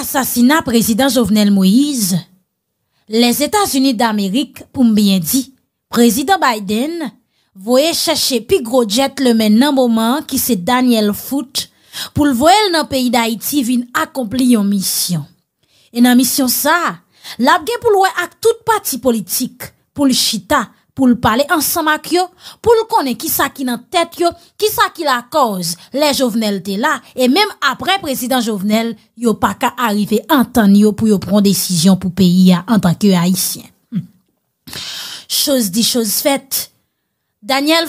Asasina prezident Jovenel Moïse, les Etats-Unis d'Amerik pou mbyen di, prezident Biden voye chache pi grojet le men nan moman ki se Daniel Foot pou l voyel nan peyi d'Haïti vin akompli yon misyon. E nan misyon sa, l apge pou l we ak tout pati politik pou l Chita. pour le parler ensemble avec eux, pour le connaître qui ça qui dans tête qui ça qui la cause. Les Jovenel étaient là et même après président Jovenel, yo pas qu'à arriver entendre pour prendre prendre décision pour pays en tant que haïtien. Hmm. Chose dit chose faite. Daniel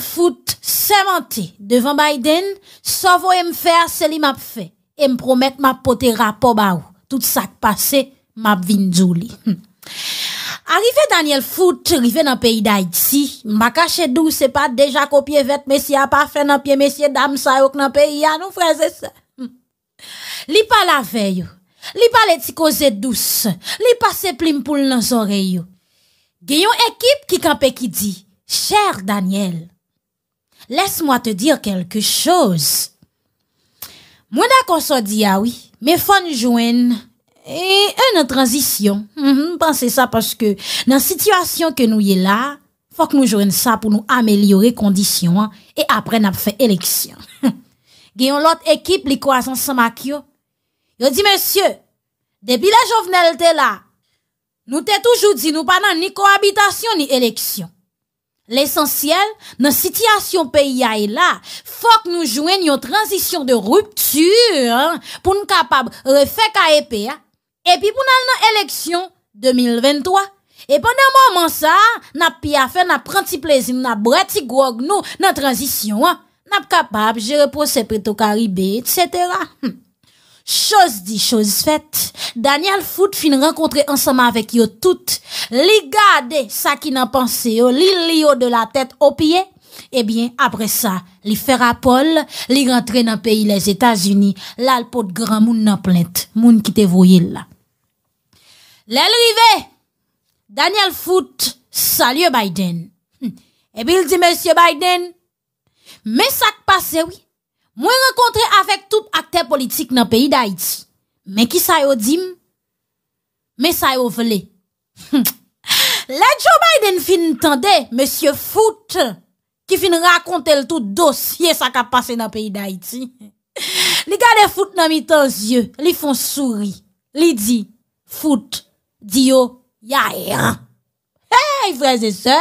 s'est vanté devant Biden, sauf me faire ce qu'il m'a fait et me promettre m'a porter rapport ba ou. Tout ça qui passé m'a vinn hmm. Arrive Daniel foute, rive nan peyi da iti, mba kache dou se pa deja kopye vet mesye apafen nan peye mesye dam sayok nan peyi ya nou freze se. Li pa la veyo, li pa leti koze dou se, li pa se plim poul nan zoreyo. Geyon ekip ki kampe ki di, chèr Daniel, lès mwa te dir kelke chòz. Mwenak kon so di ya ah wi, me fon jouen nou. E, e nan transisyon, mhm, panse sa paske nan sityasyon ke nou ye la, fòk nou jwen sa pou nou amelyore kondisyon an, e apre nan fè eleksyon. Gyon lot ekip li kwa san sa makyo, yo di mensyo, depi la jovenel te la, nou te toujou di nou pa nan ni kouhabitasyon ni eleksyon. L'esensyel, nan sityasyon pe ya ye la, fòk nou jwen yo transisyon de ruptu, pou nou kapab refè ka epè an. Epi pou nan nan eleksyon 2023, epi nan mouman sa, nap pi afe, nap pranti plezin, nap breti gwo gno nan tranzisyon, nap kapab, jere posè preto karibè, etc. Chose di, chose fèt, Daniel Foot fin renkontre ansama vek yo tout, li gade sa ki nan panse yo, li li yo de la tèt opye, epi apre sa, li fèra pol, li rentre nan peyi les Etats-Unis, lal pot gran moun nan plèt, moun ki te voye la. Lè l'rive, Daniel Fout salye Biden. Hm. Ebi l di Monsie Biden, mè sak pase wè, mwen rekontre afek tout akter politik nan peyi da iti. Mè ki sayo dim, mè sayo vle. Hm. Lè Joe Biden fin tende, Monsie Fout, ki fin rakonte l tout dos, ye sak pase nan peyi da iti. Lè gade Fout nan mi tan zye, li fon souri, li di Fout, Di yo, ya e an. Hey, vreze se,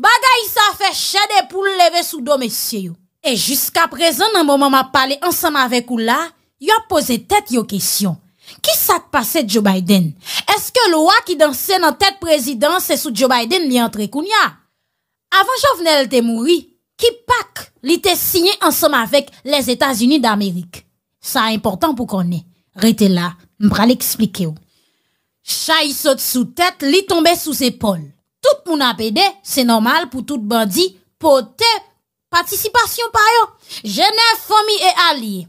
bagay sa feche de pou leve sou do mesye yo. E jiska prezen nan mouman ma pale ansam avek ou la, yo a pose tete yo kesyon. Ki sa te pase Joe Biden? Eske lwa ki danse nan tete prezidans se sou Joe Biden li antre koun ya? Avan jo vne el te mouri, ki pak li te sine ansam avek les Etats-Unis d'Amerik? Sa e important pou konen. Rete la, mbra li eksplike yo. Chayi sote sou tèt, li tombe sou sepol. Tout moun apede, se normal pou tout bandi, pou te patisipasyon payo. Genève, fomi e alie.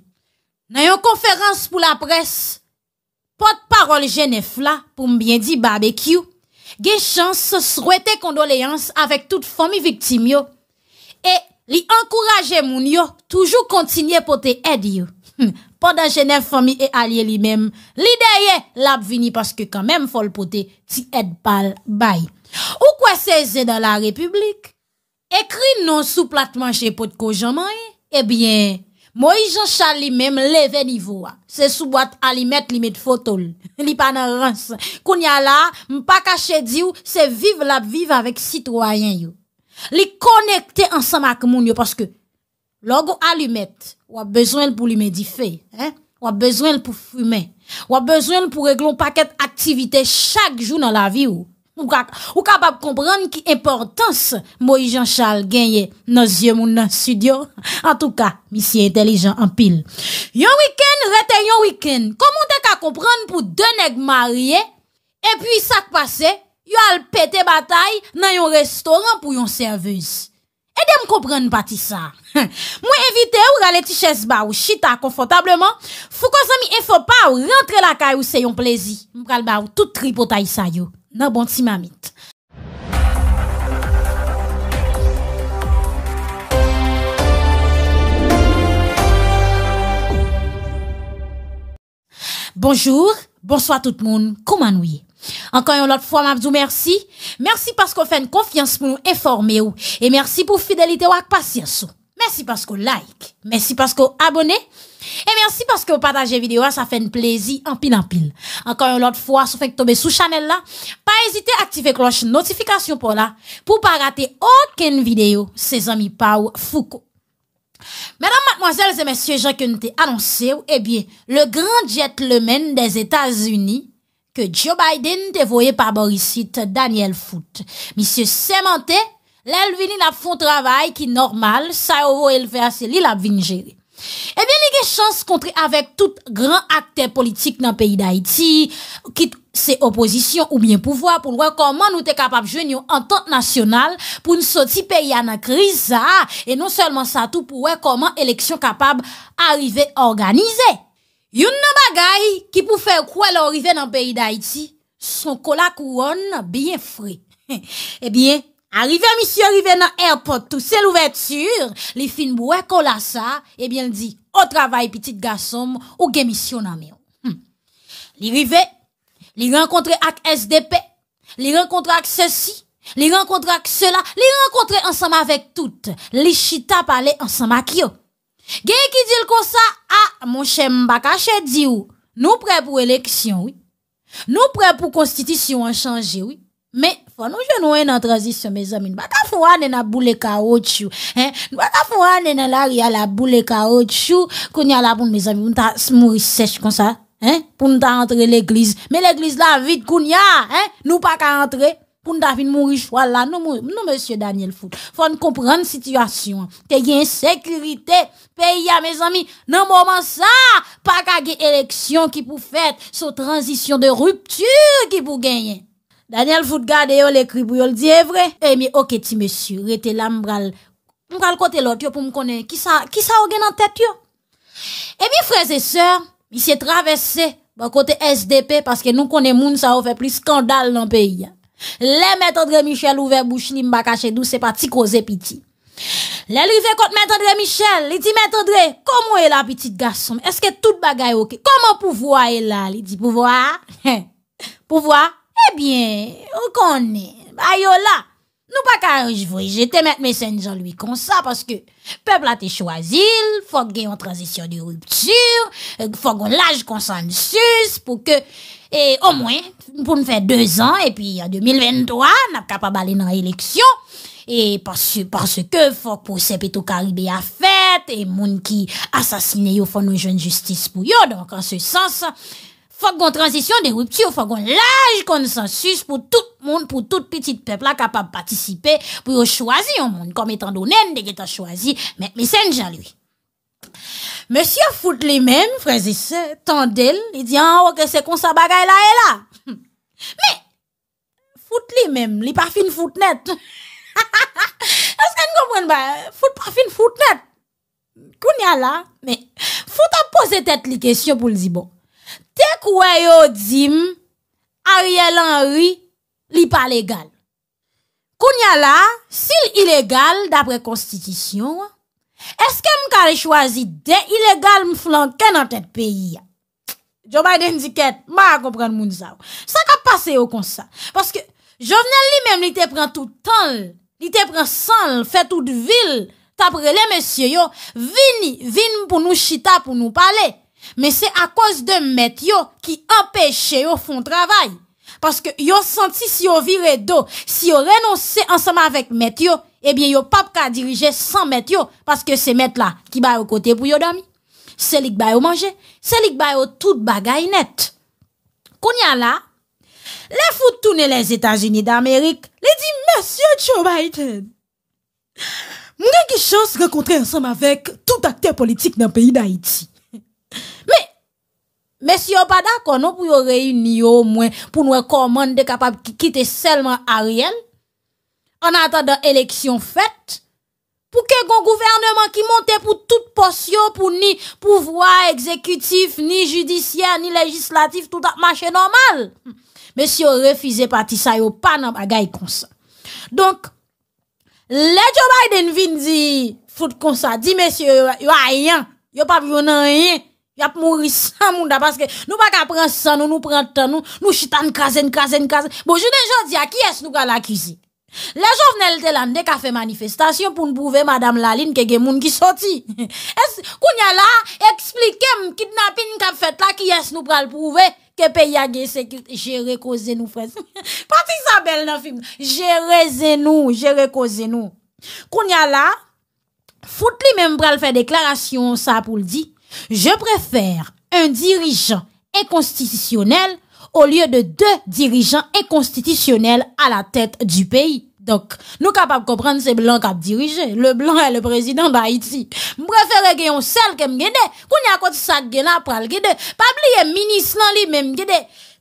Nayon konferans pou la pres. Pot parol Genève la, pou mbyen di barbekyou. Ge chans sou souete kondoleyans avèk tout fomi viktim yo. E li ankouraje moun yo, toujou kontinye pou te edi yo. pandan jenèf fami e alye li mèm, li deye lab vini paske kèmèm fol pote, ti ed pal bay. Ou kwa se ze dan la republik, ekri nou sou platman che pot ko jaman e, ebyen, mou i jan chan li mèm leve nivou a, se sou bat alimet li met fotol, li panan rans, koun ya la, mpa kache di ou, se vive lab vive avèk sitwayen yo. Li konekte ansama k moun yo, paske logo alimet, Wap bezwen pou li medife, wap bezwen pou fume, wap bezwen pou reglon paket aktivite chak jou nan la vi ou. Ou kapap kompran ki importans mou i jan chal genye nan zye moun nan sudyo. An tou ka, misye entelijan an pil. Yon wikend, rete yon wikend, komon dek a kompran pou denek marye, epi sak pase, yo al pete batay nan yon restoran pou yon servezi. Mwen evite ou gale tiches ba ou chita konfotableman, fokosan mi enfo pa ou rentre la kay ou se yon plezi. Mwen gale ba ou tout tri potay sa yo. Nan bon ti mamit. Bonjour, bonsoit tout moun, kouman wye. Ankan yon lot fwa mabdou mersi, mersi paskou fèn konfiansmoun eforme ou, e mersi pou fidelite wak pasyansou. Mersi paskou like, mersi paskou abone, e mersi paskou pataje videwa sa fèn plezi anpil anpil. Ankan yon lot fwa sou fèk tobe sou chanel la, pa ezite aktife kloche notifikasyon pou la pou pa rate oken videyo se zami pa ou foukou. Mèdam matmoazèl zè mèsyè jèk yon te anonse ou, e eh bie, le grand gentleman des Etats-Unis, Ke Joe Biden devoye pa borisit Daniel Foote. Misyè semente, lèl vini la fon travay ki normal, sa yo vo el fè ase li la vini jere. Ebyen, eh li gen chans kontre avèk tout gran akter politik nan peyi d'Haïti, kit se oposisyon ou mien pouvoi pou lwèk koman nou te kapab jwen yon entante nasyonal pou nsoti peyi anakriza. Ah, e non sèlman sa tou pou wèk koman eleksyon kapab arrive organize. Yon nan bagay ki pou fè kouè lò rive nan peyi da iti, son kou la kou won biyen fri. E bie, a rive misi a rive nan airport, tout se l'ouverture, li fin mwè kou la sa, e bie l di, o travay piti gasom ou gen misi yo nan mè. Hmm. Li rive, li renkontre ak SDP, li renkontre ak sèsi, li renkontre ak sèla, li renkontre ansanm avèk tout, li chita pale ansanm ak yo. Gen ki dil konsa a monshe mbakache di ou Nou pre pou eleksyon ou Nou pre pou konstitusyon an chanje ou Me fwano jenou en an tranzisyon me zami Nou baka fwane nan a boule kao chou Nou baka fwane nan a riala boule kao chou Koun ya la pou mse zami mwen ta smouri sech konsa Poun ta entre l'eglize Me l'eglize la vide koun ya Nou baka entre poun ta fin mouri chou Nou monshe Daniel fwane Fwane komprende situasyon Te yon sekurite Peiya, me zami, nan mouman sa, pa kage eleksyon ki pou fet, so tranzisyon de ruptur ki pou genyen. Daniel Foudgade yo le kribou yo le di, e eh, vre, e eh, mi oketi mesu, rete la mbral, mbral kote lot yo pou mkone, ki sa, ki sa o genan tet yo. E eh, mi freze seur, mi se travese, ba kote SDP, paske nou kone moun sa o fe pli skandal nan peiya. Le metodre Michel Ouvert Bouchini mba kache dou se pa ti koze piti. Le li fe kont mètre André Michel Li ti mètre André Komo e la piti gasson E skè tout bagay ok Komo pouvo a e la Li ti pouvo a Pouvo a Ebyen eh Ou kon e Ayo oh la Nou pa ka anj vwe Je te met mèsenjan li konsa Paske Peb la te chwazil Fok gen yon tranzisyon di ruptur Fok gen lage konsansus Pou ke E o mwen Pou mwen fè 2 an E pi yon 2023 Nap ka pa bale nan releksyon E par se ke fok pou sepe tou karibè a fèt, e moun ki asasine yo fò nou joun justice pou yo, donk an se sens, fok goun transisyon de ruptu, fok goun laj konsensus pou tout moun, pou tout petit pepl la kapab patisipe, pou yo chwazi yon moun, kom etan do nen de geta chwazi, mèk mesen jan loui. Mèsyo foute li mèm, frèzi se, tan del, li diyan wò ke se kon sa bagay la e la. Mè, foute li mèm, li pa fin foute net, mè. Ha ha ha, eske nou kompren ba, foute pa fin foute net. Kounia la, men, foute a pose tet li kesyon pou l di bon. Te kouwe yo di m, a rye lan rye, li pa legal. Kounia la, si l ilegal, dapre konstitisyon, eske m kare chwazi de ilegal m flanke nan tet peyi ya. Jomay den di ket, m a kompren moun sa w. Sa ka pase yo kon sa. Paske, jomanyan li menm li te pren toutan l. I te pren san, fe tout vil, tapre le mesye yo, vini, vini pou nou chita, pou nou pale. Men se akos de met yo ki apèche yo fon travay. Paske yo santi si yo vire do, si yo renonse ansama vek met yo, ebyen eh yo pap ka dirije san met yo, paske se met la ki bayo kote pou yo dami. Se lik bayo manje, se lik bayo tout bagay net. Konya la, Le foute toune les Etats-Unis d'Amerik, le di Monsieur Joe Biden. Mwen gen ki chans renkontre yonsenm avek tout akter politik nan peyi d'Haïti. Me, Monsieur Bada konon pou yo rey ni yo mwen pou noue komon de kapab ki kite selman a rien, an atan dan eleksyon fèt, pou ke gon gouvernement ki monte pou tout posyo pou ni pouvoi ekzekutif, ni judisyen, ni legislatif, tout ap mache normal. mais si vous refusez parti ça yo pas dans bagay comme ça donc les Joe Biden vient di foot comme ça dit monsieur yo rien yo pas vu rien y a mourir sans monde parce que nous pas prendre sang nous nous prend temps nous nous chitan craser craser craser bon je gens dit à qui est-ce nous l'accuser les jeunes de l'an dès qu'a fait manifestation pour nous prouver madame Laline que gen moun qui sorti est-ce qu'on y a là expliquer kidnapping qu'a fait là qui est-ce nous le prouver Kepe yage sekil, jere kozenou frez, pati sa bel nan film, jere zenou, jere kozenou, koun ya la, foute li menm pral fè deklarasyon sa pou l di, je prefèr un dirijan e konstitisyonel, o lye de de dirijan e konstitisyonel a la tèt du peyi Donk, nou kapap komprende se blan kap dirije. Le blan e le prezident ba iti. Mprefere genyon sel kem gede. Koun ya koti sak genan pral gede. Pabliye, minis nan li men gede.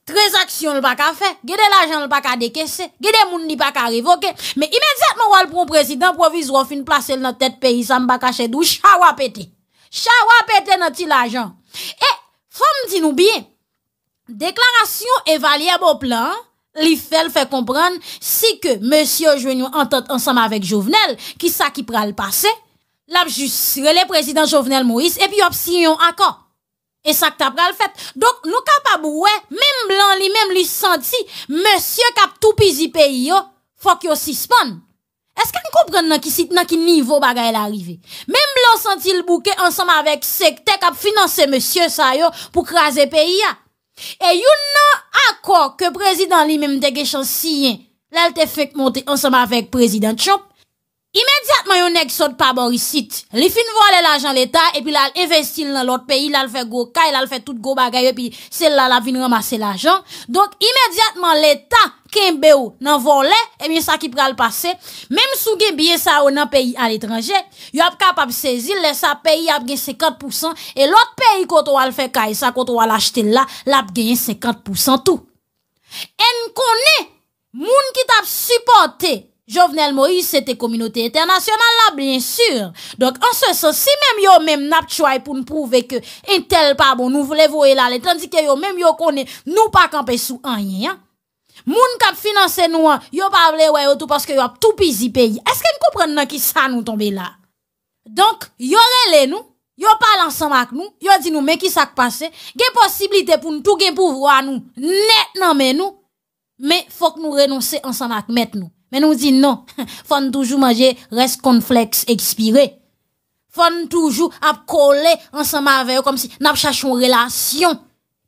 Trezaksyon l pa ka fe. Gede lajan l pa ka dekese. Gede moun ni pa ka revoke. Me imedzet moun wale pou mprezident provizor fin plase l nan tet peyi sa mba ka chedou. Chawa pete. Chawa pete nan ti lajan. E, fom di nou biye. Deklarasyon evalye bo plan. Li fèl fè kompran si ke monsiyo jwen yon antot ansanm avèk Jouvenel ki sa ki pral pase, lap jusre le prezident Jouvenel Moïse, epi yop si yon akon. E sa ki ta pral fèt. Dok nou kap ap wè, mem blan li, mem li santi, monsiyo kap toupizi peyi yo, fòk yo sispon. Esk an kompran nan ki sit nan ki nivou bagay l'arive? Mem blan santi l'bouke ansanm avèk sekte kap finanse monsiyo sa yo pou krasè peyi ya. E yon nan akwa ke prezident li menm dege chansiyen lal te fek monte ansama vek prezident Chopp Imediatman yon ek sot paborisit Li fin vole l'ajan l'Etat E pi lal investil nan lot peyi Lal fe go kay, lal fe tout go bagay E pi sel la la vin ramase l'ajan Donk imediatman l'Etat Kenbe ou nan vole E mi sa ki pral pase Mem sou gen biye sa ou nan peyi an etranje Yo ap kap ap sezil Le sa peyi ap gen 50% E lot peyi koto wal fe kay Sa koto wal achte la La ap gen 50% tou En kone Moun ki tap supporte Jovenel Moïse, se te kominote eternasyonal la, blyen sur. Donk, anse son, si mèm yo mèm nap tchouay pou nou prouve ke intel pa bon nou vlevo e lale, tandike yo mèm yo konen nou pa kampe sou anye, moun kap finanse nou an, yo pa avle wè yo tou paske yo ap tou pizi peyi, eske nou koupren nan ki sa nou tombe la? Donk, yo rele nou, yo pale ansan ak nou, yo di nou men ki sa kpase, gen posibilite pou nou tou gen pou vwa nou, net nan men nou, men fok nou renonse ansan ak met nou. Mais nous disons non, faut toujours manger reste conflex expiré. Faut toujours coller ensemble avec eux comme si n'a cherché une relation.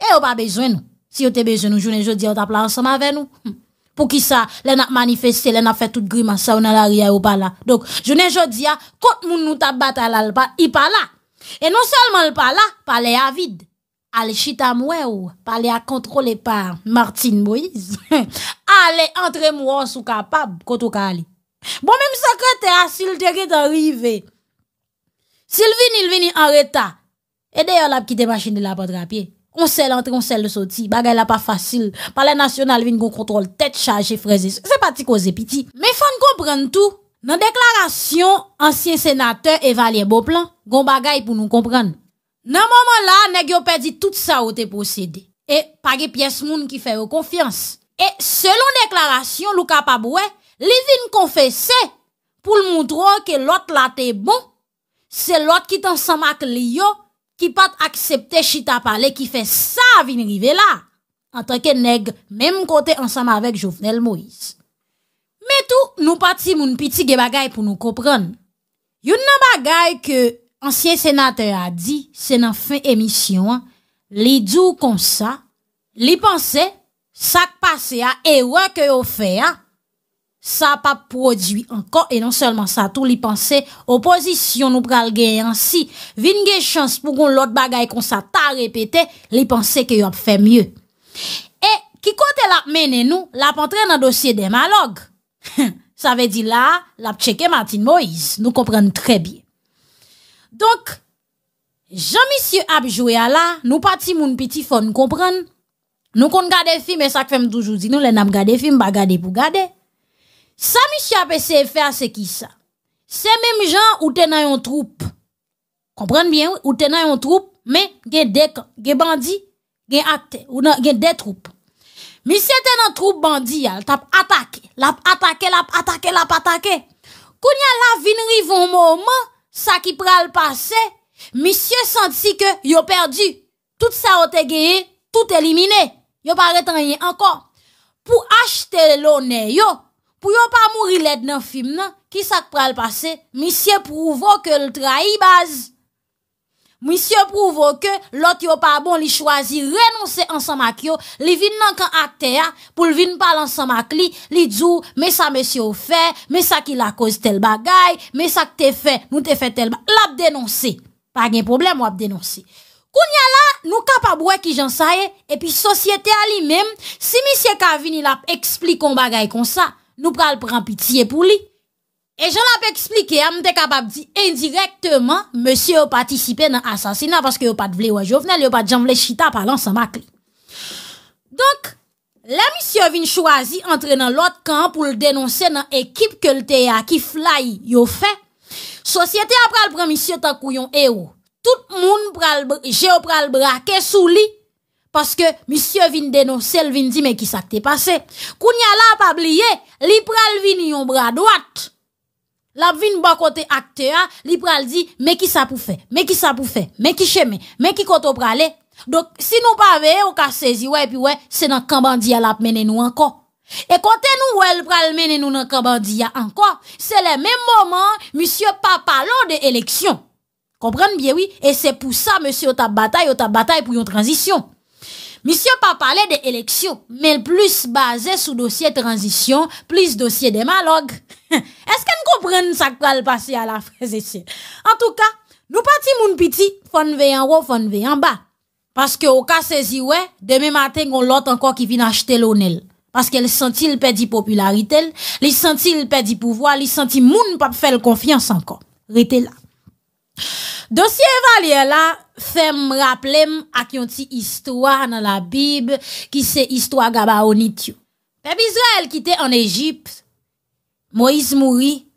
Et on pas besoin nous. Si on t'ai besoin nous journée aujourd'hui on t'a ensemble avec nous. Hmm. Pour qui ça, les n'a manifesté, les n'a fait toute grimace, ça, on a l'arrière ou pas là. Donc, journée aujourd'hui ah, quand nous nous t'a bataille là, il pas là. Et non seulement il pas là, pas à vide. Ale chita mwen ou pale a kontrole pa Martin Moïse. Ale entre mwen sou kapab koto ka ali. Bon mèm sakre te asil teri de rive. Silvin il vini an reta. E deyo la pkite machin de la patrapye. Konsel entre, konsel de soti. Bagay la pa fasil. Pale nasyonal vini kon kontrole. Tet chaje freze. Se pati koze piti. Mè fan komprenn tou. Nan deklarasyon ansyen senate evalye bo plan. Gon bagay pou nou komprenn. Nan moman la, neg yo pedi tout sa o te posede. E, page piyes moun ki fe yo konfians. E, selon deklarasyon, luka pa boue, li vin konfese pou l moun drou ke lot la te bon. Se lot ki tan samak li yo, ki pat aksepte chita pale ki fe sa vin rive la. Antreke neg, menm kote ansam avèk Jovenel Moïse. Metou, nou pati moun piti ge bagay pou nou kopren. Yon nan bagay ke... ansyen senatè a di, senan fin emisyon, li djou kon sa, li panse, sak pase a, e wè kè yo fè a, sa pa prodwi ankon, e non selman sa tou li panse, opozisyon nou pral gen yansi, vin gen chans pou kon lot bagay kon sa ta repete, li panse kè yo ap fè mye. E, ki kontè la menen nou, la pan tre nan dosye deman log, sa ve di la, la p cheke Martin Moïse, nou kompren nou tre bie. Donk, jan misye apjou ya la, nou pati moun piti fon, kompren. Nou kon gade film, e sak fem doujouzi nou, lè nap gade film, ba gade pou gade. Sa misye ap ese fe ase ki sa. Se menm jan, ou tenayon troup. Kompren bien, ou tenayon troup, men gen dek, gen bandi, gen akte, ou gen dek troup. Misye tenan troup bandi ya, l tap atake, lap atake, lap atake, lap atake. Koun ya la vinri von mou mou, Sa ki pral pase, misye santi ke yo perdi. Tout sa o te geye, tout elimine. Yo pare tanye ankon. Po achete lo ne yo, po yo pa mouri led nan film nan, ki sa ki pral pase, misye prouvo ke l trahi baz. misye pouvo ke lot yo pa bon li chwazi renonse ansamak yo, li vin nan kan akte ya pou li vin pal ansamak li, li djou, me sa mesye ou fe, me sa ki la koz tel bagay, me sa ki te fe, nou te fe tel bagay, l ap denonse, pa gen problem w ap denonse. Koun ya la, nou ka pa bwe ki jan saye, e pi sosyete a li mem, si misye ka vin il ap eksplik kon bagay kon sa, nou pral pran pitiye pou li. E jan ap eksplike, am de kapap di, indirekteman, monsi yo patisipe nan asasina, paske yo pat vle waj yo vnel, yo pat jan vle chita palan sa makli. Donk, la monsi yo vin chwazi entre nan lot kan pou l denonse nan ekip ke lte ya ki fly yo fe. Sosyete a pral pran monsi yo takou yon eyo. Tout moun je yo pral brake sou li, paske monsi yo vin denonse, el vin di me ki sakte pase. Koun ya la apabliye, li pral vin yon bra dwat, Lap vin ba kote akte a, li pral di, me ki sa pou fe, me ki sa pou fe, me ki che me, me ki koto prale. Dok, si nou pa ve, ou ka sezi, wey, pi wey, se nan kamban diya lap menen nou anko. E kote nou wel pral menen nou nan kamban diya anko, se le menmoman, monsye pa palon de eleksyon. Komprenn bien, oui, e se pou sa, monsye, ou ta batay, ou ta batay pou yon tranzisyon. Misye pa pale de eleksyon, men plis base sou dosye transisyon, plis dosye demalog. Eske n kompren sa kwa l pasi a la freze se. En touka, nou pati moun piti, fon veyan wou, fon veyan ba. Paske o ka sezi we, deme maten goun lot anko ki vin achete loun el. Paske li senti l pedi popularite l, li senti l pedi pouvoi, li senti moun pap fel konfians anko. Rite la. Dosye evalye la, fait me rappeler à qui ont histoire dans la Bible, qui c'est histoire Gabaonitio. Peuple Israël qui était en Égypte, Moïse mourit,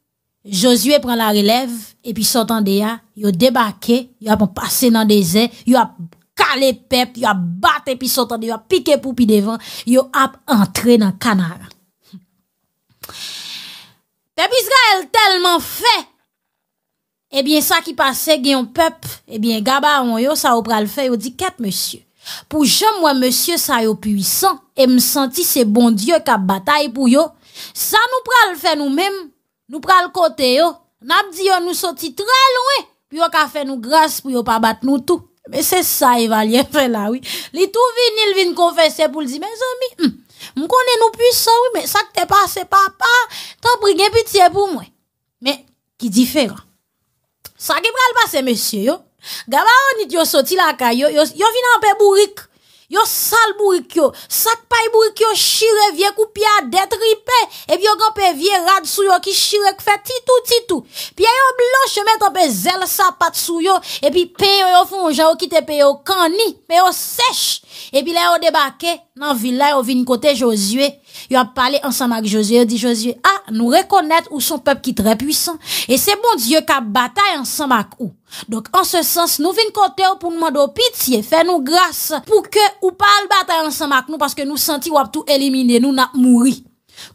Josué prend la relève, et puis s'entendait là, il a débarqué, il a passé dans le désert, il a calé peuple, il a battu, puis s'entendait a pour puis devant, il a entré dans le canard. Peuple Israël tellement fait, Ebyen eh sa ki pase gen yon pep Ebyen eh gaba yon bon yo sa ou pral fe Yo di ket monsye Pou jom mwen monsye sa yo puisan E msanti se bon diyo ka batay pou yo Sa nou pral fe nou men Nou pral kote yo Nap diyo nou soti tre lwen Puyo ka fe nou gras pou yo pa bat nou tou Me se sa evalien fe la Li tou vinil vin konfese pou ldi Me zomi Mwen konen nou puisan Sa k te pase papa Ta prigen pitiye pou mwen Me ki diferan Sa ki pral pa se mesye yo, gaba anit yo soti la ka yo, yo vina anpe burik, yo sal burik yo, sak pay burik yo, shire viek ou pya detripe, epi yo anpe vie rad sou yo ki shirek fe titou titou. Pi a yo bloche met anpe zel sapat sou yo, epi pe yo yo fonja ou kite pe yo kani, pe yo sech, epi la yo debake nan vila yo vin kote Josue. Il a parlé ensemble avec Josué, dit Josué, ah, nous reconnaître où son peuple qui est très puissant. Et c'est bon Dieu qui a bataille ensemble avec nous. Donc, en ce sens, nous venons côté pour nous demander pitié, faire nous grâce pour que ou pas le bataille ensemble avec nous parce que nous sentons ou tout éliminer, nous n'a mouru.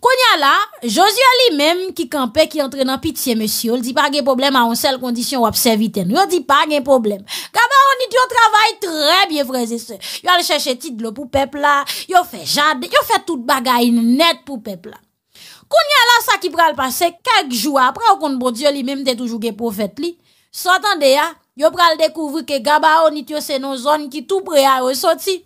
Konya la, Josye li menm ki kampe ki entre nan pitiye monsi, yo li di pa gen problem a on sel kondisyon wap serviten, yo li di pa gen problem. Gaba o nityo travay trebyen freze se, yo li cheshe titlo pou pepla, yo fe jade, yo fe tout bagay net pou pepla. Konya la sa ki pral pase, kakjou apre ou kont bo diyo li menm te toujou gen profet li, sotan de ya, yo pral dekouvri ke gaba o nityo se nou zon ki tou prea yo soti.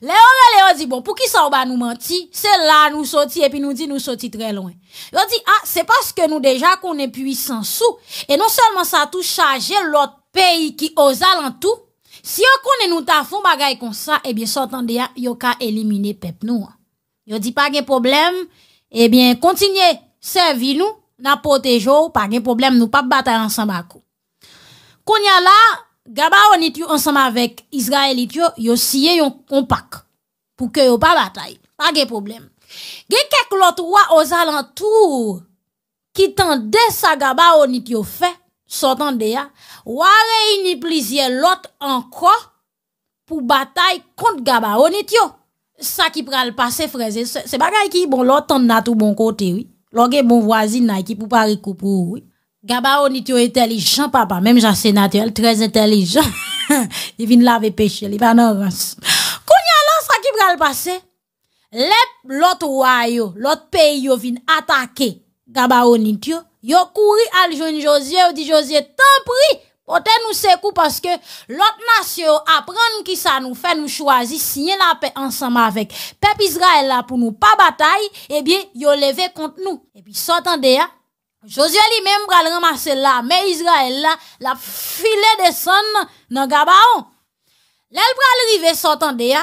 Le oran le oran di bon pou ki sa ou ba nou manti Se la nou soti epi nou di nou soti tre loen Yo di a ah, se paske nou deja konen puisan sou E non selman sa tou chaje lout peyi ki oza lan tou Si yo konen nou ta fon bagay kon sa Ebyen eh sotan deya yo ka elimine pep nou Yo di pa gen problem Ebyen eh kontinye servi nou Na pote jou pa gen problem nou pa batay ansan bako Konya la Gaba ou nit yo ansam avek Israelit yo, yo siye yon kompak pou ke yo pa batay. Pa ge problem. Ge kek lot waa ozalantou ki tan de sa gaba ou nit yo fe, so tan de ya, waa reyni plizye lot anko pou batay kont gaba ou nit yo. Sa ki pral pase freze se bagay ki bon lot tan natou bon kote wii, log e bon wazi naki pou pari koupou wii. Gabaonit est intelligent, papa. Même j'ai naturel, très intelligent. il vient laver péché, il va non rance. a là, ça qui va le passer? L'autre royaume, l'autre pays yo vient attaquer Gabaonit yo. Yo couri à joindre Josie, ou dit Josué, tant pris, Pote nous secoue parce que l'autre nation apprend qui ça nous fait, nous choisir, signer la paix ensemble avec peuple Israël là pour nous pas bataille, eh bien, yo levé contre nous. Et puis, s'entendez, so Josye li menm pral remase la, me Israel la, la file de son nan gabaon. Lèl pral rive sotan de ya,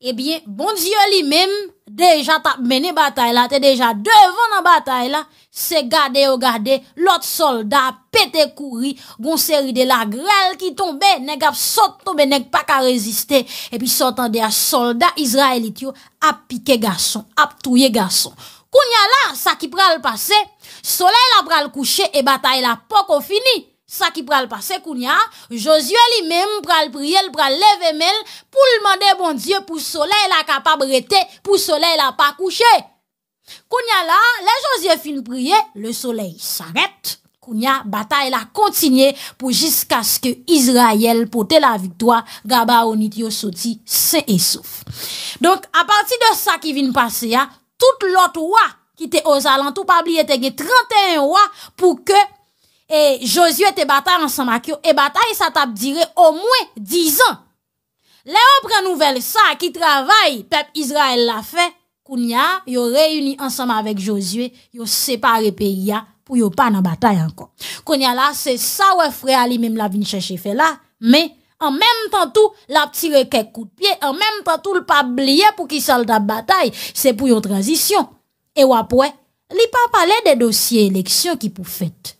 e bie, bonzye li menm, deja tap mene batay la, te deja devan nan batay la, se gade yo gade, lot solda pete kouri, gonseri de la, grel ki tombe, nek ap sot tobe, nek pa ka reziste. E pi sotan de ya, solda Israel ityo, ap pike gason, ap touye gason. Koun ya la, sa ki pral pase, Soley la pral kouche e batay la pokon fini. Sa ki pral pase, kounya, Josye li mem pral priye, pral leve mel, pou l'mande bon Diyo pou Soley la kapab rete, pou Soley la pa kouche. Kounya la, le Josye fin priye, le Soley s'arete. Kounya, batay la kontinye, pou jiskaske Izrayel pote la vikdwa, gaba onityo soti se esouf. Donk, a parti de sa ki vin pase ya, tout lot wak, qui était aux alentours, pas oublier, était 31 rois pour que et Josué te bataille ensemble avec Et bataille, ça t'a duré au moins 10 ans. Là, prend nouvelle ça, qui travaille, peuple Israël l'a fait, Kounia, yo réuni ensemble avec Josué, yo séparé pays pour yo pas dans bataille encore. Kounia là, c'est ça ouais frère lui même la vine chercher fait là, mais en même temps tout, la tiré quelques coups de pied, en même temps tout le pas oublier pour qui soldat bataille, c'est pour une transition. E wapwe, li pa pale de dosye leksyon ki pou fèt.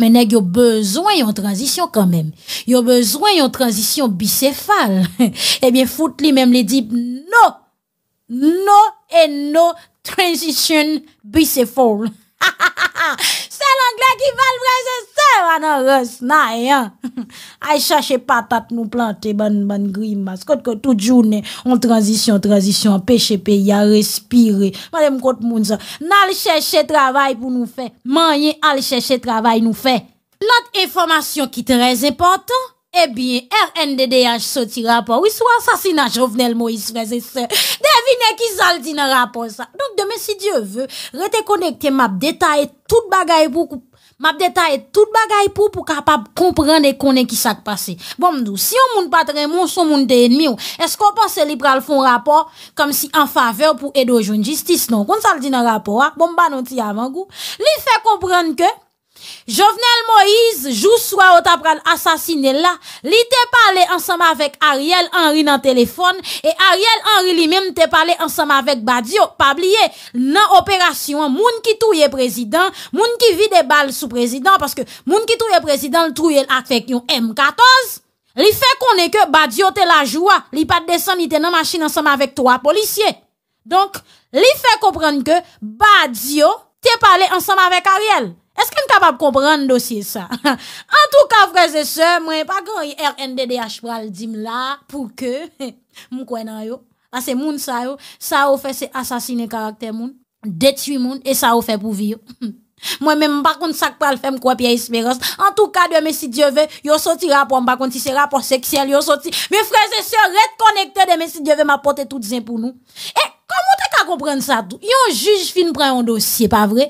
Menèk yo bezwen yon tranjisyon kanmen. Yo bezwen yon tranjisyon bisefal. Ebyen foute li menm li dibe non! non! no. No en no tranjisyon bisefal. Ha ha ha ha ha, se l'anglè ki val vre se se, anan rost, nan yon. Ay chache papap nou plante, ban ban gri mas, kote kote tout jounè, on transition, transition, peche peye, a respire. Mwen mkote moun sa, nan al chèche travay pou nou fè, man yon al chèche travay nou fè. Lout informasyon ki trez epote, Ebyen, eh RNDDH soti rapor, wiswa sasina jovenel Moïse Fezese, devine ki zaldi nan rapor sa. Donk deme si Diyo ve, rete konekte map detayet tout bagay pou pou kapap komprende kone ki sak pase. Bon mdou, si yon moun patre moun, son moun de enmi ou, esko pan se liberal fon rapor, kom si an faveur pou edo joun jistis non. Kon zaldi nan rapor ak, bon banon ti avan gou, li fe komprende ke... Jovenel Moïse jou swa ou ta pran asasine la Li te pale ansama vek Ariel Henry nan telefone E Ariel Henry li men te pale ansama vek Badiou Pabliye nan operasyon moun ki touye prezident Moun ki vide bal sou prezident Paske moun ki touye prezident l trouye l akvek yon M14 Li fe konen ke Badiou te la jwa Li pat desan ni te nan machin ansama vek 3 polisye Donk li fe kompran ke Badiou te pale ansama vek Ariel Eske m kapap komprende dosye sa? En tou ka freze se, mwen pa kon yi RNDDH pral dim la pou ke, mou kwenan yo. Ase ah, moun sa yo, sa ou fe se asasine karakter moun, detui moun, e sa ou fe pou vi yo. Mwen men m bakon sak pral fem kwa piye esperance. En tou ka de mesi diyeve, yo soti rapon bakon, ti se rapon seksyal, yo soti. Me freze se, ret konekte de mesi diyeve, ma pote tout zin pou nou. E! komprenn sa tou. Yo juj fin pran yon dosye, pa vre.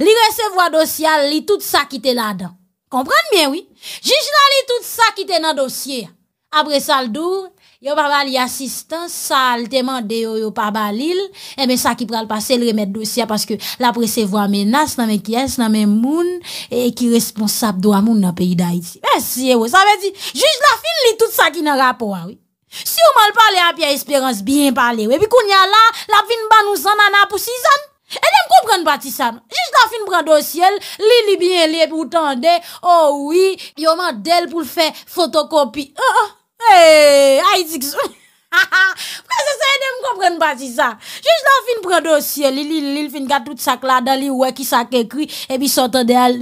Li resevwa dosya, li tout sa ki te la dan. Kompran mwen, oui. Juj la li tout sa ki te nan dosye. Apre sa l'dou, yo pa vali asistan, sa l'teman de yo yo pa eh balil, e men sa ki pran l'pase, l remet dosya, paske la presevwa menas nan men kyes, nan men moun e ki responsab do a moun nan peyi da iti. Ben si, yo, sa ve di juj la fin li tout sa ki nan rapon, oui. Si ou man l pale ap ya esperans, biyen pale we. Epi koun ya la, la fin ban ou san an ap ou si san. E dem kou pren pati san. Jis la fin pren dosyel, li li biyen li epi ou tan de, oh oui, yon man del pou l fe fotokopi. Oh, oh, hey, aizik sou. Ha, ha, prese se e dem kou pren pati san. Jis la fin pren dosyel, li li li, fin katout sak lada, li weki sak ekri, epi sote de al...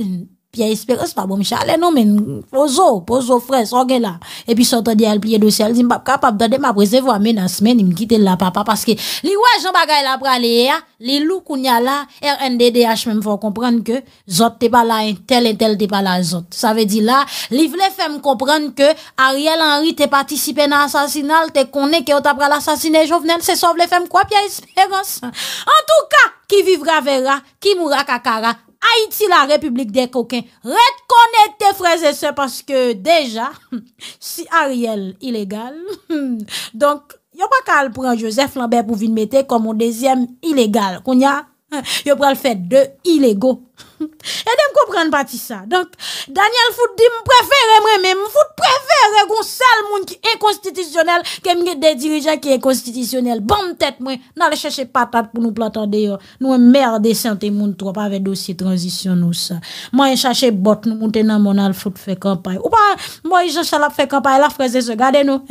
Pierre Espérance, pas bon, Chalet, non, mais pozo, pozo, frère, sorge là. Et puis, sortant de elle plier dossier, elle dit, pas capable d'aller ma recevoir menace, mais il me quitte là, papa, parce que, li ouais, j'en bagay la pralé, li lou kounya là, RNDDH, hein. même, faut comprendre que, zot t'es pas là, un hein. tel, tel t'es pas là, zot. Ça veut dire là, li voulait faire me comprendre que, Ariel Henry t'es participé dans l'assassinat, t'es connais que t'a pral assassiner Jovenel, c'est ça, voulait faire me quoi, Pierre Espérance. En tout cas, qui vivra verra, qui mourra kakara, Haiti, la République des Coquins, rekonnaite, frères et soeurs, parce que, déjà, si Ariel, ilégal, donc, yo pa kal pran Joseph Lambert pou vin mette komon deuxième ilégal, kounya, yo pran l'fête de illégaux. E dem kompren pati sa Daniel foute di mou prefere mwen Mou foute prefere goun sal moun ki e konstitisyonel Kèm gen de dirijan ki e konstitisyonel Bon mtet mwen Nan le chache patat pou nou platan deyo Nou mmer de sante moun trop Avè dosye transisyon nou sa Mwen chache bot nou mouten nan moun al foute fe kampay Ou pa mwen jen chalap fe kampay La freze se gade nou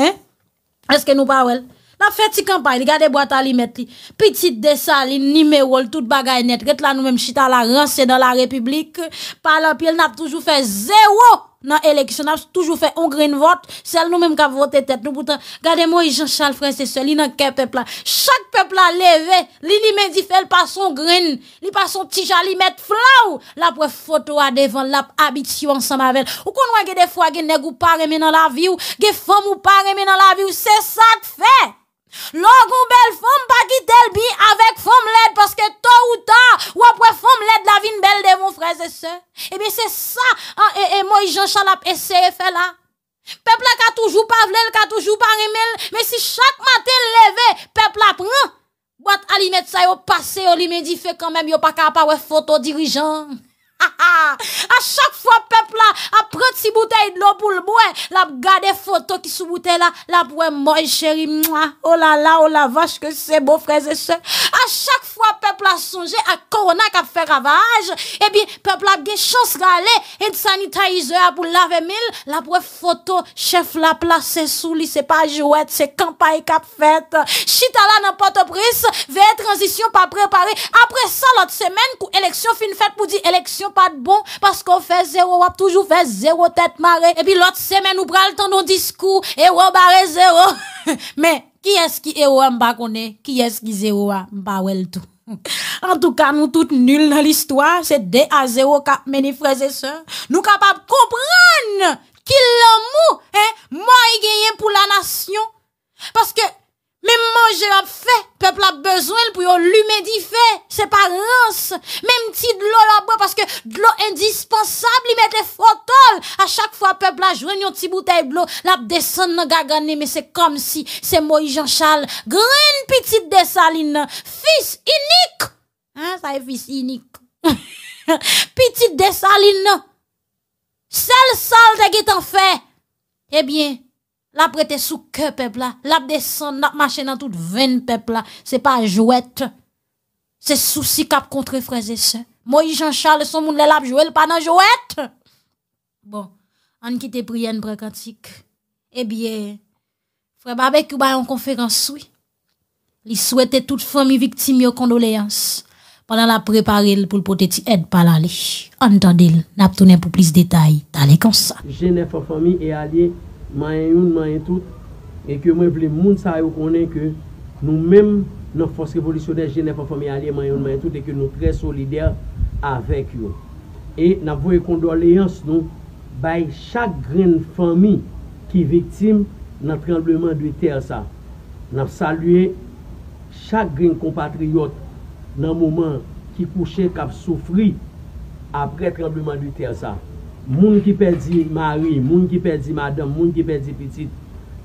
Eske nou pawel La feti kampay, li gade boata li met li. Petit desa, li nime wol, tout bagay net. Ret la nou menm chita la ranse dan la republik. Palopi, el nat toujou fe zewo nan eleksyon. Nat toujou fe on green vote. Sel nou menm ka vote tet. Gade mou yi Jean-Charles Francis, se li nan ke pepla. Chak pepla leve, li li menjif el pa son green. Li pa son tija, li met fla ou. La pe foto a devan, la pe abitio ansan mavel. Ou konwa ge defwa, gen neg ou pa reme nan la vi ou. Ge fom ou pa reme nan la vi ou. Se sa te fe. Logon bel fom bagi tel bi avek fom led Paske to ou ta wapwe fom led la vin bel de moun freze se Ebe se sa an e, e mo yon chalap ese e fe la Pepl la ka toujou pa vlel, ka toujou pa remel Me si chak mate leve, pepl la pren Wat ali met sa yo pase yo li medife Kanmem yo pa kapa we fotodirijan A chak fwa pep la A pre ti boutei de lo pou l mwen La pou gade foto ki sou boutei la La pou mwen mwen cheri Olala olavache ke se bo freze se A chak fwa pep la sonje A korona kap fe ravaj Ebi eh pep la gen chans gale Et sanitaize a pou lave mil La pou fwoto chef la Place sou li se pa jwet Se kampaye kap fet Chitala nan potopris veye transisyon Pa prepare apre sa lot semen Kou eleksyon fin fet pou di eleksyon pas de bon, parce qu'on fait zéro, on toujours fait zéro tête marée. Et puis l'autre semaine, nous prend le temps nos discours, et on barre zéro. Mais, qui est-ce qui est on m'a connaît? Qui est-ce qui zéro, m'a tout? En tout cas, nous toutes nuls dans l'histoire, c'est 2 à 0 cap mené frères et sœurs. Nous capables comprendre qu'il l'amour, hein, moi, il gagne pour la nation. Parce que, Le manje ap fe, pepl ap bezwen pou yon lume di fe. Se pa rance, mem ti dlo la bo, paske dlo indispensable, li mette fotol. A chak fwa pepl ajwen yon ti butay blo, lap desan nan gagane, me se kom si, se mo yon chal. Gren pitit desal inan, fis inik! Ha, sa e fis inik. Pitit desal inan, sel sal te git an eh fe, e bien, La prete sou ke pepla, lap desan, lap mache nan tout ven pepla, se pa jouet. Se sou si kap kontre freze se, mo yi jan Charles son moun le lap jouel pa nan jouet. Bon, an ki te prien prekantik, e eh bie, fre babek ou bay an konferans soui. Li souete tout fomi viktim yo kondoleans, pandan la prepare l pou l poteti ed pala li. An tade l, nap tounen pou plis detay, tale konsa. Genè fò fomi e alie, Mayen yon, mayen tout E ke mwen vle moun sa yo konen ke Nou menm nan Foskevolutioner Genè pa fami alè, mayen yon, mayen tout E ke nou pre solider avek yon E nan voye kondole yons nou Baye chak gren fami Ki vitim Nan trembleman di ter sa Nan salye Chak gren kompatriyot Nan mouman ki kouche kap soufri Apre trembleman di ter sa Moun ki perdi marwi, moun ki perdi madam, moun ki perdi pitit,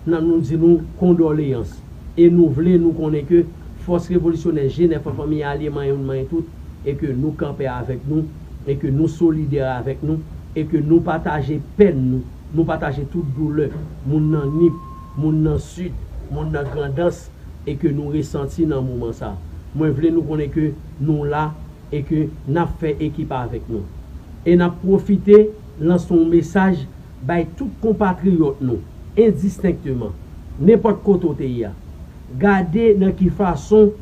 nan nou di nou kondoleans. E nou vle nou konen ke fos revolisyonel jene, fos familiali, mayon, mayon tout, e ke nou kampe avèk nou, e ke nou solide avèk nou, e ke nou pataje pen nou, nou pataje tout doule, moun nan nip, moun nan sud, moun nan grandans, e ke nou resanti nan mouman sa. Mwen vle nou konen ke nou la, e ke nou fè ekip avèk nou, e nou profite... lan son mesaj bay tout kompatri yot nou indistektman nepot koto te ya gade nan ki fason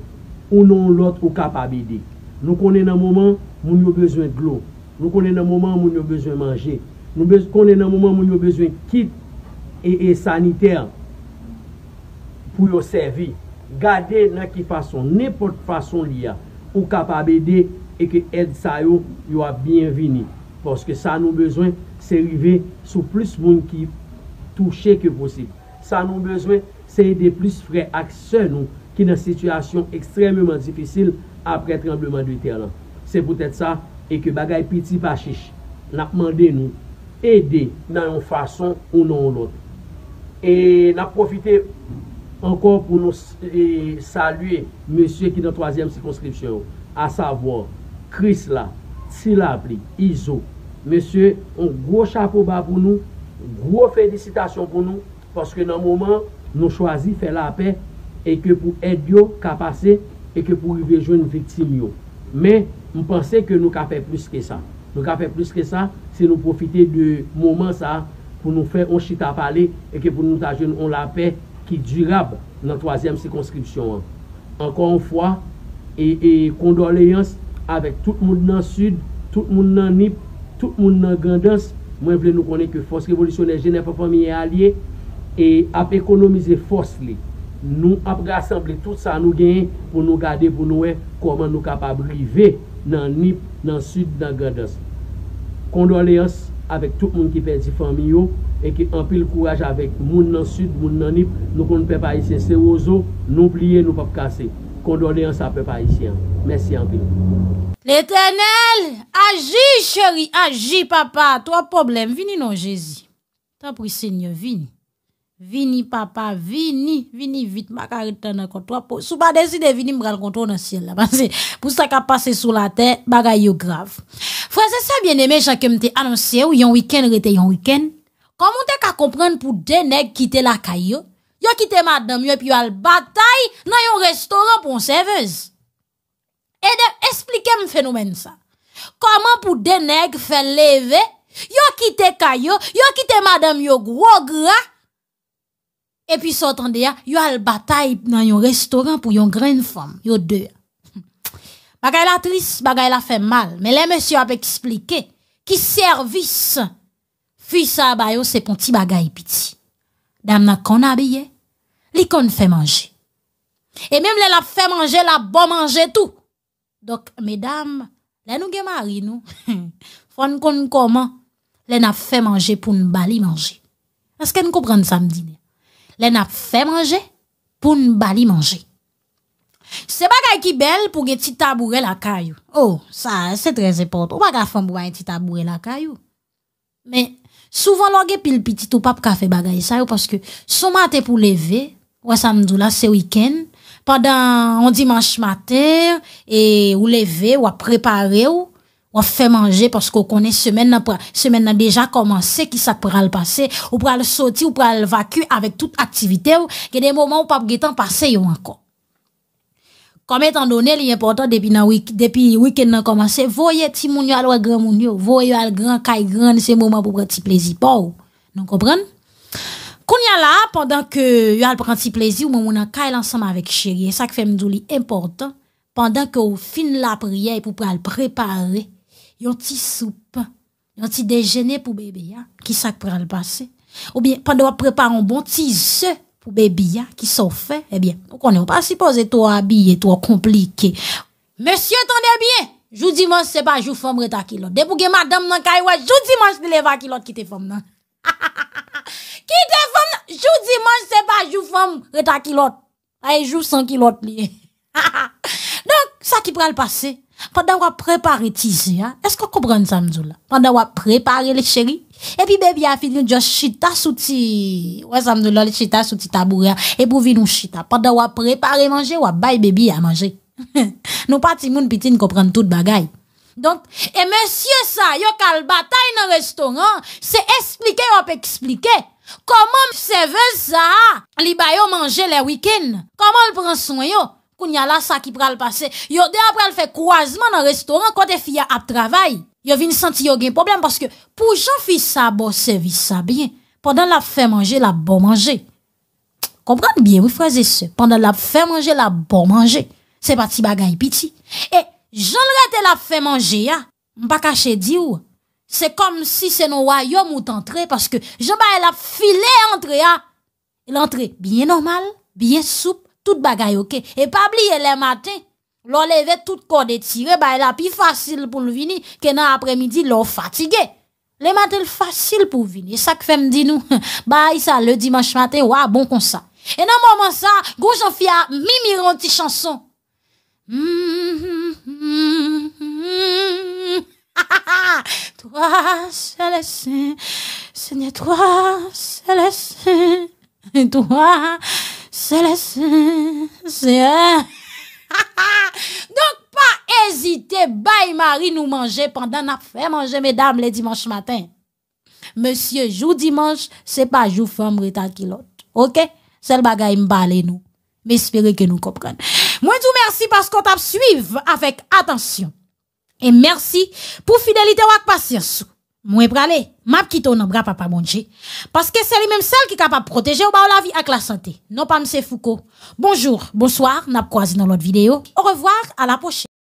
ou non lot ou kapabide nou konen nan mouman moun yo bezwen glou nou konen nan mouman moun yo bezwen manje nou konen nan mouman moun yo bezwen kit e, e saniter pou yo servi gade nan ki fason nepot fason li ya ou kapabide e ki ed sa yo yo ap bienveni Poske sa nou bezwen se rive sou plis moun ki touche ke posib. Sa nou bezwen se yede plis fre ak se nou ki nan situasyon ekstrememan difisil apre trembleman di teran. Se pwetet sa e ke bagay piti pachiche. Na pwende nou, ede nan yon fason ou nan yon not. E na profite ankon pou nou salye monsye ki nan toazyem sikonskripsyon. A sa vwa, kris la. Silabli, Izo Monsie, un gro chapo ba pou nou Gro felicitasyon pou nou Paske nan mouman, nou chwazi Fè la pe, eke pou edyo Kapase, eke pou ibejoun Victimio, men Monsie, monsie, monsie, monsie Monsie, monsie, monsie, monsie Monsie, monsie, monsie, monsie Monsie, monsie, monsie, monsie Monsie, monsie, monsie, monsie avèk tout moun nan sud, tout moun nan nip, tout moun nan gandans, mwen vle nou konen ke fòs kevolutionè genè pa pòmiye alye, e ap ekonomize fòs li. Nou ap gasample tout sa nou genye pou nou gade pou nouè koman nou kapab rive nan nip, nan sud, nan gandans. Kondole yos avèk tout moun ki pè di fòmi yo, e ki ampil kouaj avèk moun nan sud, moun nan nip, nou konen pe pa yi sese ou zo, nou pliye nou pap kase. Pondone, an sape pa isi an. Mersi an pi. L'Eternel, aji cheri, aji papa. To a problem, vini non jezi. Ta pri seigne, vini. Vini papa, vini. Vini vit, maka retene kon to a po. Sou ba desi de vini mbran kontou nan siel la. Pou sa ka pase sou la ten, bagay yo grav. Fransese a bien eme, chakye mte anonsye ou yon wiken rete yon wiken. Koman te ka kompren pou denek kite la kayo? Yo kite madam yo, pi yo al batay nan yon restoran pou yon servez. E de explike m fenomen sa. Koman pou deneg fè leve, yo kite kayo, yo kite madam yo grogra, e pi sotan de ya, yo al batay nan yon restoran pou yon gren fom, yo de ya. Bagay la tris, bagay la fè mal, me le mèsyo apèk explike, ki servis, fi sa bayo se pon ti bagay piti. Dam na kon abye, li kon fè manje. E mèm lè la fè oh, manje, la bon manje tout. Dok, mèdam, lè nou genmari nou. Fòn kon konman, lè na fè manje pou n'bali manje. Asken koupran samdine. Lè na fè manje pou n'bali manje. Se bagay ki bel pou gen ti taboure lakayou. Oh, sa, se trez epot. Ou bagay fòn pou gen ti taboure lakayou. Mèm. Souvan lòge pil pitit ou pap kafe bagay sa yo, paske sou matè pou leve, wè samdou la se wikèn, padan on dimanche matè, e ou leve, wè prepare yo, wè fè manje, paske ou konè semen nan deja komanse, ki sa pral pase, ou pral soti, ou pral vaku, avèk tout aktivite yo, genè mouman ou pap getan pase yo anko. Kome tan donen li important depi wiken nan komanse. Voye ti moun yo alwa gran moun yo. Voye yo al gran kay gran se mouman pou pre ti plezi pou. Non kopren? Koun ya la, pandan ke yo al pre ti plezi ou moun an kay lansaman vek cheri. E sak fèm djou li important. Pandan ke ou fin la priye pou pre al prepare. Yon ti soupe. Yon ti dejenè pou bebe ya. Ki sak pre al pase. Ou bien, pandan wap prepare yon bon ti zè. pour bébé ben qui sont faits, eh bien, on n'est pas supposé toi habillé toi compliqué. Monsieur, attendez bien. Jou dimanche, c'est pas jour femme reta qui l'autre. Depuis que madame nan kaye, jour dimanche, ne leva qui l'autre qui te femme nan. qui te femme nan? dimanche, c'est pas jour femme reta qui l'autre. Aye, jour sans qui l'autre Donc, ça qui prend le passé. Pendant qu'on prépare hein. est-ce qu'on comprend ça, là? Pendant qu'on prépare les chéris, et puis bébé a fini de chita souti. Ouais, ça me donne le chita souti tabouret. Et pour vinou chita. Pendant qu'on préparer manger, on bay bébé à manger. nous pas moun le monde comprend tout bagay. Donc, et monsieur ça, yo kal bataille dans le restaurant, c'est expliquer ou expliquer. Comment servent ça, li ba yo manger le week ends Comment le prend soin yo? ya la ça qui pral passer. Yo de après le fait croisement dans le restaurant, quand fille a travail. Yo vin senti yo gen problem paske pou jan fi sa bo sevi sa bien, pandan la fe manje la bo manje. Kompran bien, wifreze se. Pandan la fe manje la bo manje, se pati bagay piti. E jan lete la fe manje ya, mpa kache di ou. Se kom si se nou wa yo mout antre, paske jan baye la file antre ya. E l'antre, biye normal, biye soupe, tout bagay okey. E pabliye le maten. Lò leve tout kò de tire, ba e la pi fasil pou l'vini Ke nan apremidi lò fatige Le matel fasil pou vini, sak fem di nou Ba i sa le dimanche maten, wò a bon konsa E nan mòman sa, gò jan fia mimiron ti chanson Toa selese, se nye toa selese Toa selese, se nye Donc, pas hésiter, bye Marie nous manger pendant n'a fait manger, mesdames, les dimanches matin. Monsieur, jour dimanche, c'est pas jour femme retard qui l'autre. OK? C'est le bagage m'balé nous. Mais espérez que nous comprenons. Moi, vous remercie parce qu'on t'a suivi avec attention. Et merci pour fidélité ou patience moi pralé m'a quitté dans pas papa manger parce que c'est lui même seul qui capable protéger au ou la vie avec la santé non pas monsieur Foucault bonjour bonsoir n'a croisé dans l'autre vidéo au revoir à la prochaine